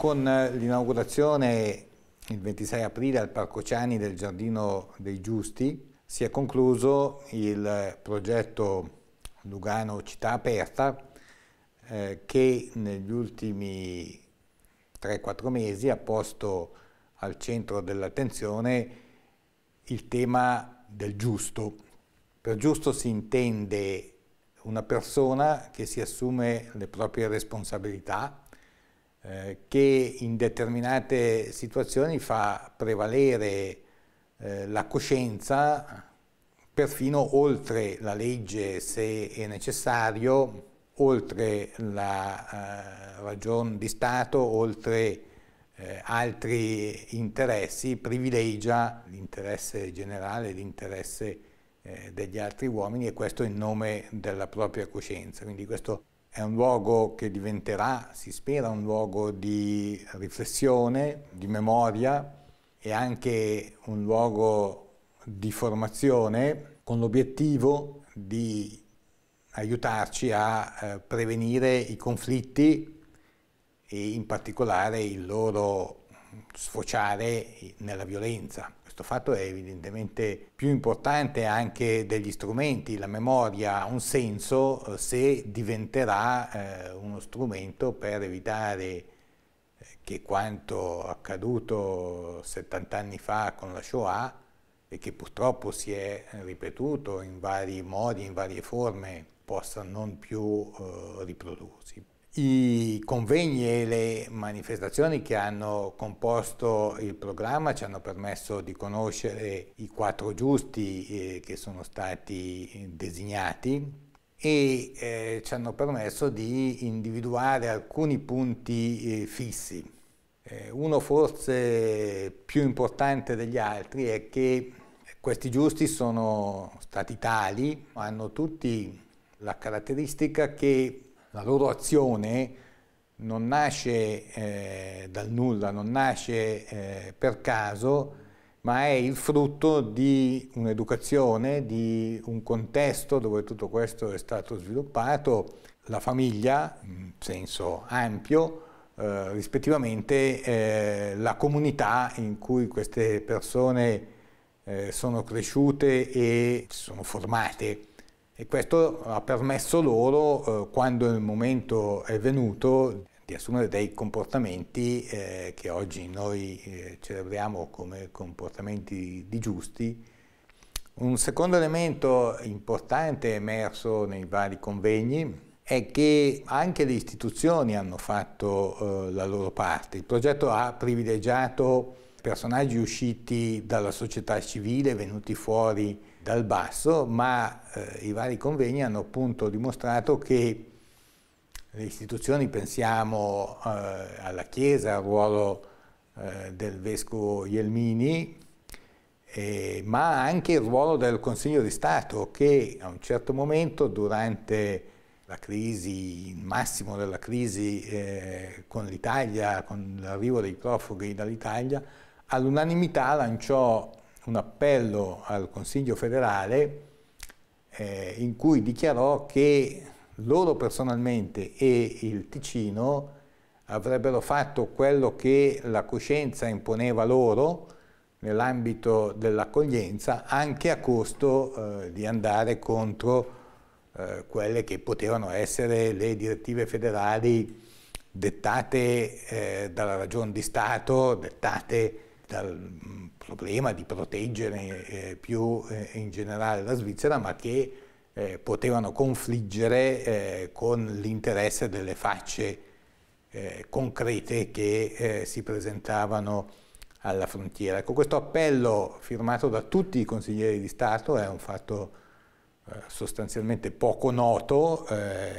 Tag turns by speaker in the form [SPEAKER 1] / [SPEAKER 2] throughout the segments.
[SPEAKER 1] con l'inaugurazione il 26 aprile al Parco Ciani del Giardino dei Giusti si è concluso il progetto Lugano Città Aperta eh, che negli ultimi 3-4 mesi ha posto al centro dell'attenzione il tema del giusto. Per giusto si intende una persona che si assume le proprie responsabilità, eh, che in determinate situazioni fa prevalere eh, la coscienza perfino oltre la legge se è necessario, oltre la eh, ragione di Stato, oltre eh, altri interessi, privilegia l'interesse generale, l'interesse degli altri uomini e questo in nome della propria coscienza. Quindi questo è un luogo che diventerà, si spera, un luogo di riflessione, di memoria e anche un luogo di formazione con l'obiettivo di aiutarci a eh, prevenire i conflitti e in particolare il loro sfociare nella violenza. Questo fatto è evidentemente più importante anche degli strumenti, la memoria ha un senso eh, se diventerà eh, uno strumento per evitare eh, che quanto accaduto 70 anni fa con la Shoah e che purtroppo si è ripetuto in vari modi, in varie forme, possa non più eh, riprodursi. I convegni e le manifestazioni che hanno composto il programma ci hanno permesso di conoscere i quattro giusti eh, che sono stati designati e eh, ci hanno permesso di individuare alcuni punti eh, fissi. Eh, uno forse più importante degli altri è che questi giusti sono stati tali, hanno tutti la caratteristica che la loro azione non nasce eh, dal nulla, non nasce eh, per caso, ma è il frutto di un'educazione, di un contesto dove tutto questo è stato sviluppato, la famiglia, in senso ampio, eh, rispettivamente eh, la comunità in cui queste persone eh, sono cresciute e si sono formate e questo ha permesso loro, eh, quando il momento è venuto, di assumere dei comportamenti eh, che oggi noi eh, celebriamo come comportamenti di giusti. Un secondo elemento importante emerso nei vari convegni è che anche le istituzioni hanno fatto eh, la loro parte. Il progetto ha privilegiato personaggi usciti dalla società civile, venuti fuori dal basso, ma eh, i vari convegni hanno appunto dimostrato che le istituzioni, pensiamo eh, alla Chiesa, al ruolo eh, del Vescovo Ielmini, ma anche il ruolo del Consiglio di Stato che a un certo momento durante la crisi, il massimo della crisi eh, con l'Italia, con l'arrivo dei profughi dall'Italia, all'unanimità lanciò un appello al Consiglio federale eh, in cui dichiarò che loro personalmente e il Ticino avrebbero fatto quello che la coscienza imponeva loro nell'ambito dell'accoglienza anche a costo eh, di andare contro eh, quelle che potevano essere le direttive federali dettate eh, dalla ragion di Stato, dettate dal mm, problema di proteggere eh, più eh, in generale la Svizzera, ma che eh, potevano confliggere eh, con l'interesse delle facce eh, concrete che eh, si presentavano alla frontiera. Ecco, questo appello firmato da tutti i consiglieri di Stato è un fatto sostanzialmente poco noto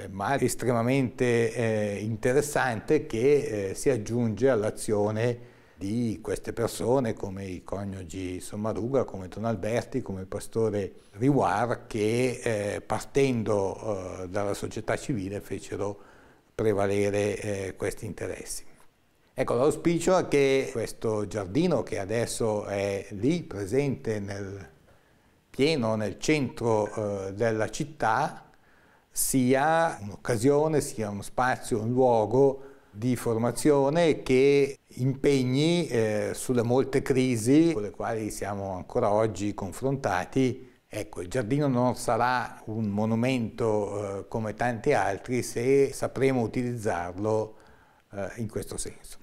[SPEAKER 1] ma estremamente interessante che si aggiunge all'azione di queste persone come i coniugi Sommaruga, come Don Alberti, come il pastore Riwar che eh, partendo eh, dalla società civile fecero prevalere eh, questi interessi. Ecco, l'auspicio è che questo giardino che adesso è lì presente nel pieno, nel centro eh, della città, sia un'occasione, sia uno spazio, un luogo di formazione che impegni eh, sulle molte crisi con le quali siamo ancora oggi confrontati. Ecco, il giardino non sarà un monumento eh, come tanti altri se sapremo utilizzarlo eh, in questo senso.